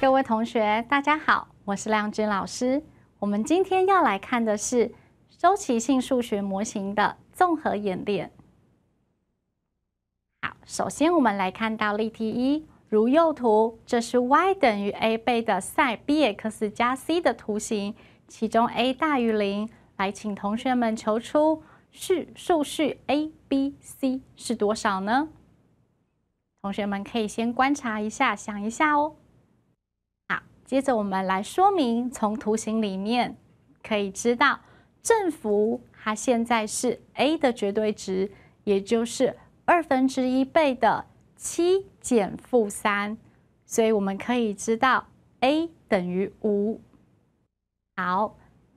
各位同学，大家好，我是亮君老师。我们今天要来看的是周期性数学模型的综合演练。好，首先我们来看到例题一，如右图，这是 y 等于 a 倍的 sin bx 加 c 的图形，其中 a 大于零。来，请同学们求出序数序 a、b、c 是多少呢？同学们可以先观察一下，想一下哦。接着我们来说明，从图形里面可以知道，振幅它现在是 a 的绝对值，也就是二分之一倍的七减负三，所以我们可以知道 a 等于五。好，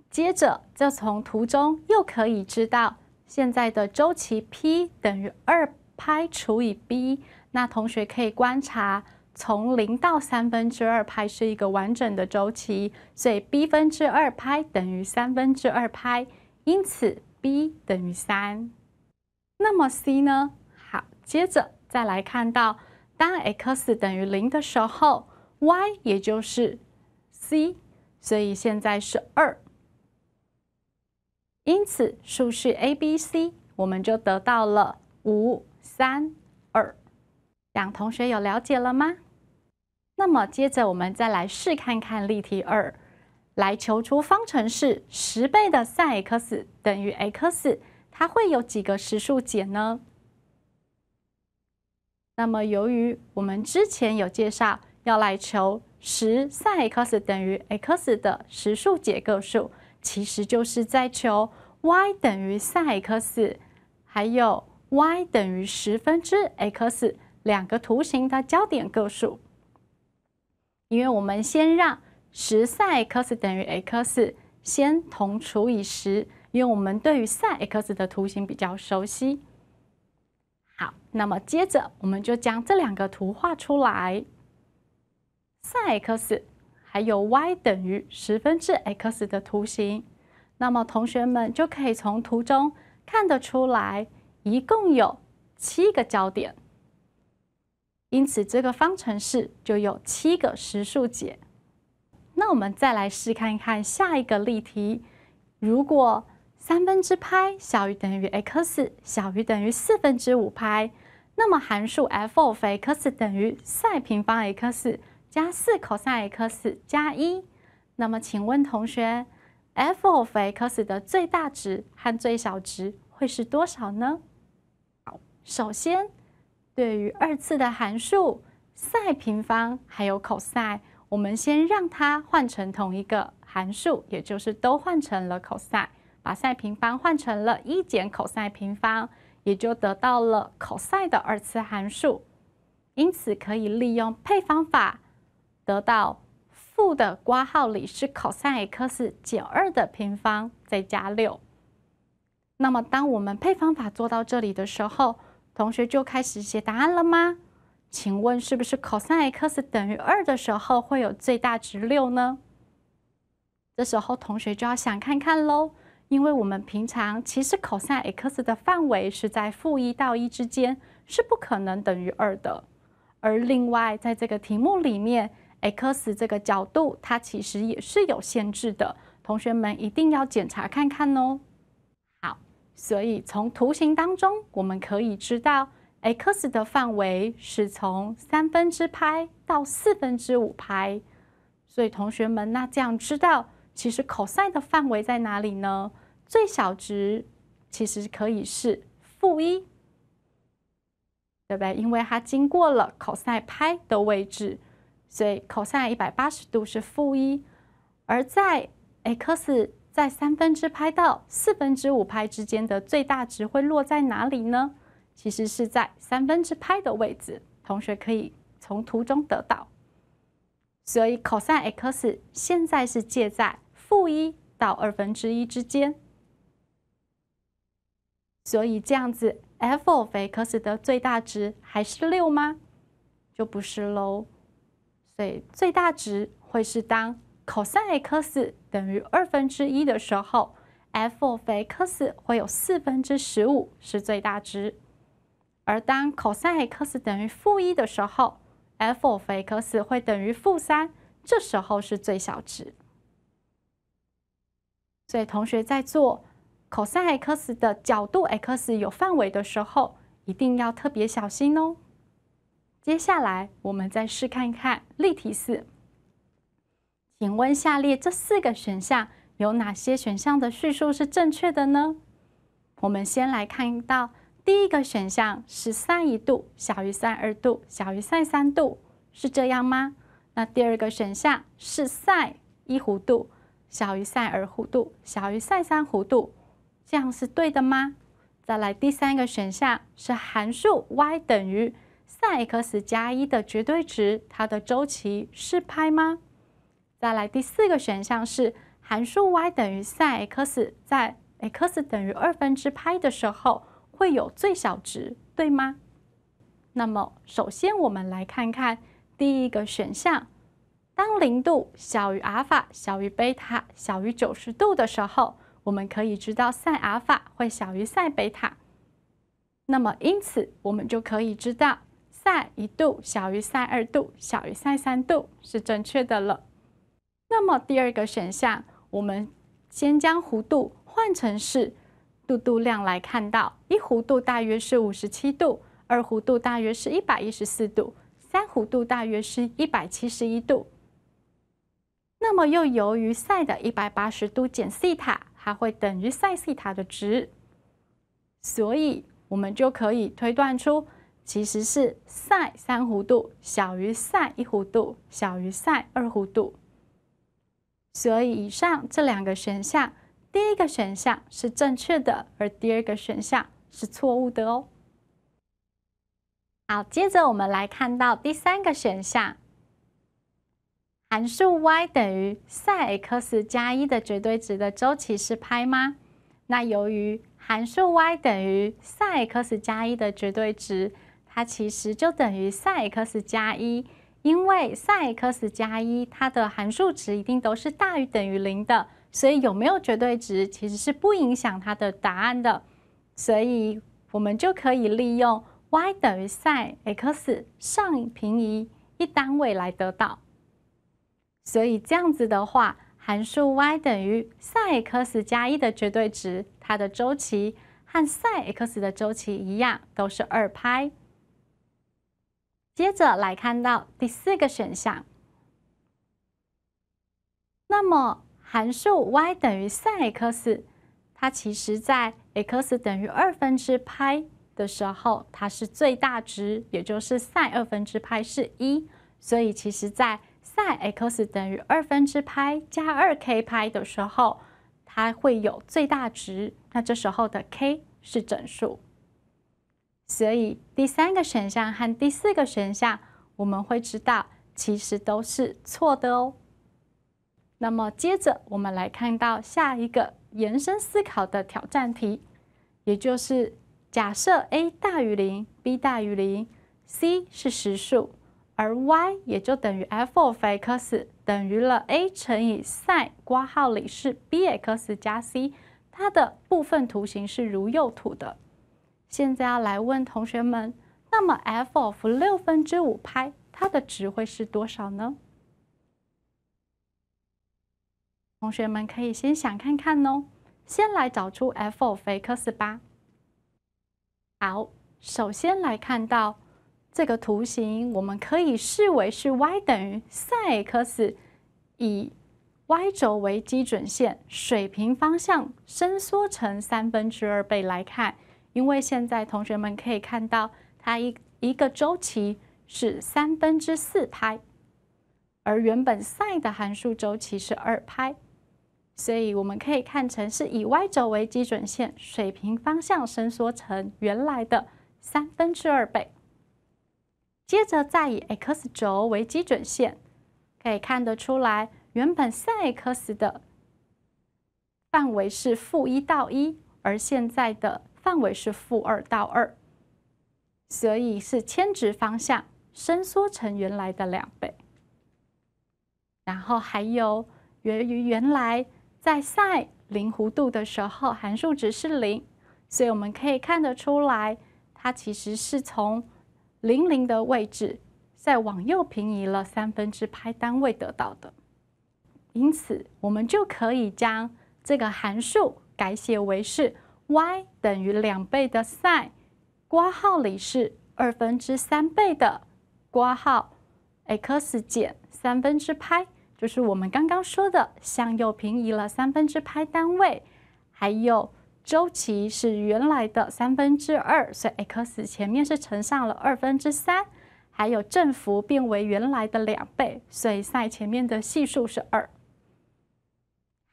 接着就从图中又可以知道，现在的周期 p 等于二派除以 b。那同学可以观察。从零到三分之二拍是一个完整的周期，所以 b 分之二拍等于三分之二拍，因此 b 等于三。那么 c 呢？好，接着再来看到，当 x 等于零的时候，y 也就是 c，所以现在是二。因此数式 a、b、c 我们就得到了五、三、二。两同学有了解了吗？那么接着我们再来试看看例题二，来求出方程式十倍的 sin x 等于 x，它会有几个实数解呢？那么由于我们之前有介绍，要来求十 sin x 等于 x 的实数解个数，其实就是在求 y 等于 sin x 还有 y 等于十分之 x 两个图形的交点个数。因为我们先让十 sin x 等于 x，先同除以十，因为我们对于 sin x 的图形比较熟悉。好，那么接着我们就将这两个图画出来，sin x 还有 y 等于十分之 x 的图形。那么同学们就可以从图中看得出来，一共有七个交点。因此，这个方程式就有七个实数解。那我们再来试看一看下一个例题：如果三分之派小于等于 x 小于等于四分之五派，那么函数 f of x 等于 sin 平方 x 加四 cos x 加一，那么请问同学，f of x 的最大值和最小值会是多少呢？首先。对于二次的函数，sin 平方还有 cos，我们先让它换成同一个函数，也就是都换成了 cos，把 sin 平方换成了一减 cos 平方，也就得到了 cos 的二次函数。因此可以利用配方法得到负的括号里是 cos x 减二的平方再加六。那么当我们配方法做到这里的时候，同学就开始写答案了吗？请问是不是 cosx 等于二的时候会有最大值六呢？这时候同学就要想看看喽，因为我们平常其实 cosx 的范围是在负一到一之间，是不可能等于二的。而另外在这个题目里面，x 这个角度它其实也是有限制的，同学们一定要检查看看哦。所以从图形当中，我们可以知道 x 的范围是从三分之派到四分之五派。所以同学们，那这样知道，其实 cos 的范围在哪里呢？最小值其实可以是负一，对不对？因为它经过了 cos 派的位置，所以 cos 一百八十度是负一，而在 x。在三分之拍到四分之五拍之间的最大值会落在哪里呢？其实是在三分之拍的位置，同学可以从图中得到。所以 cos x 现在是介在负一到二分之一之间，所以这样子 f(x) 的最大值还是六吗？就不是喽，所以最大值会是当。cosx 等于二分之一的时候，f of x 会有四分之十五是最大值；而当 cosx 等于负一的时候，f of x 会等于负三，这时候是最小值。所以同学在做 cosx 的角度 x 有范围的时候，一定要特别小心哦。接下来我们再试看看例题四。请问下列这四个选项有哪些选项的叙述是正确的呢？我们先来看到第一个选项是 sin 一度小于 sin 二度小于 sin 三度，是这样吗？那第二个选项是 sin 一弧度小于 sin 二弧度小于 sin 三弧度，这样是对的吗？再来第三个选项是函数 y 等于 sin x 加一的绝对值，它的周期是派吗？再来第四个选项是函数 y 等于 sin x 在 x 等于二分之派的时候会有最小值，对吗？那么首先我们来看看第一个选项，当零度小于阿尔法小于贝塔小于九十度的时候，我们可以知道 sin 阿尔法会小于 sin 贝塔。那么因此我们就可以知道 sin 一度小于 sin 二度小于 sin 三度是正确的了。那么第二个选项，我们先将弧度换成是度度量来看到，一弧度大约是五十七度，二弧度大约是一百一十四度，三弧度大约是一百七十一度。那么又由于 sin 的一百八十度减西塔，它会等于 sin 西塔的值，所以我们就可以推断出，其实是 sin 三弧度小于 sin 一弧度小于 sin 二弧度。所以以上这两个选项，第一个选项是正确的，而第二个选项是错误的哦。好，接着我们来看到第三个选项：函数 y 等于 sin x 加一的绝对值的周期是派吗？那由于函数 y 等于 sin x 加一的绝对值，它其实就等于 sin x 加一。因为 sinx 加一，它的函数值一定都是大于等于零的，所以有没有绝对值其实是不影响它的答案的，所以我们就可以利用 y 等于 sinx 上平移一单位来得到。所以这样子的话，函数 y 等于 sinx 加一的绝对值，它的周期和 sinx 的周期一样，都是二拍。接着来看到第四个选项。那么函数 y 等于 sin x，它其实在 x 等于二分之派的时候，它是最大值，也就是 sin 二分之派是一。所以其实在 sin x 等于二分之派加二 k 派的时候，它会有最大值。那这时候的 k 是整数。所以第三个选项和第四个选项，我们会知道其实都是错的哦。那么接着我们来看到下一个延伸思考的挑战题，也就是假设 a 大于零，b 大于零，c 是实数，而 y 也就等于 f(x) of 等于了 a 乘以 sin 括号里是 bx 加 c，它的部分图形是如右图的。现在要来问同学们，那么 f of 六分之五派，它的值会是多少呢？同学们可以先想看看哦。先来找出 f(x) 吧。好，首先来看到这个图形，我们可以视为是 y 等于 sin x，以 y 轴为基准线，水平方向伸缩成三分之二倍来看。因为现在同学们可以看到，它一一个周期是三分之四拍，而原本 sin 的函数周期是二拍，所以我们可以看成是以 y 轴为基准线，水平方向伸缩成原来的三分之二倍。接着再以 x 轴为基准线，可以看得出来，原本 sinx 的范围是负一到一，而现在的。范围是负二到二，所以是千值方向伸缩成原来的两倍。然后还有源于原来在 sin 零弧度的时候，函数值是零，所以我们可以看得出来，它其实是从零零的位置再往右平移了三分之派单位得到的。因此，我们就可以将这个函数改写为是。y 等于两倍的 sin，括号里是二分之三倍的括号 x 减三分之派，就是我们刚刚说的向右平移了三分之派单位，还有周期是原来的三分之二，所以 x 前面是乘上了二分之三，还有振幅变为原来的两倍，所以 sin 前面的系数是二。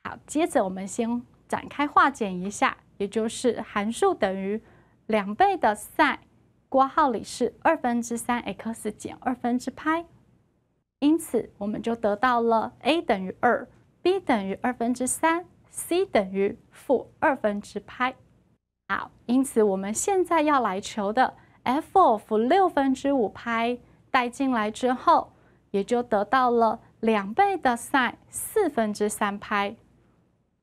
好，接着我们先展开化简一下。也就是函数等于两倍的 sin，括号里是二分之三 x 减二分之派，因此我们就得到了 a 等于二，b 等于二分之三，c 等于负二分之派。好，因此我们现在要来求的 f of 六分之五派带进来之后，也就得到了两倍的 sin 四分之三派。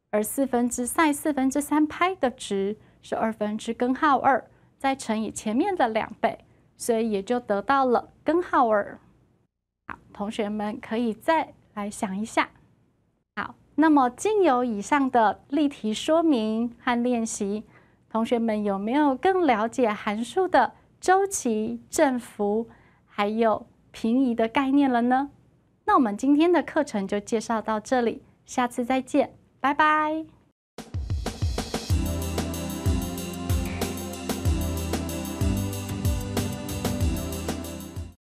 而四分之 sin 四分之三派的值是二分之根号二，再乘以前面的两倍，所以也就得到了根号二。好，同学们可以再来想一下。好，那么经由以上的例题说明和练习，同学们有没有更了解函数的周期、振幅还有平移的概念了呢？那我们今天的课程就介绍到这里，下次再见。拜拜。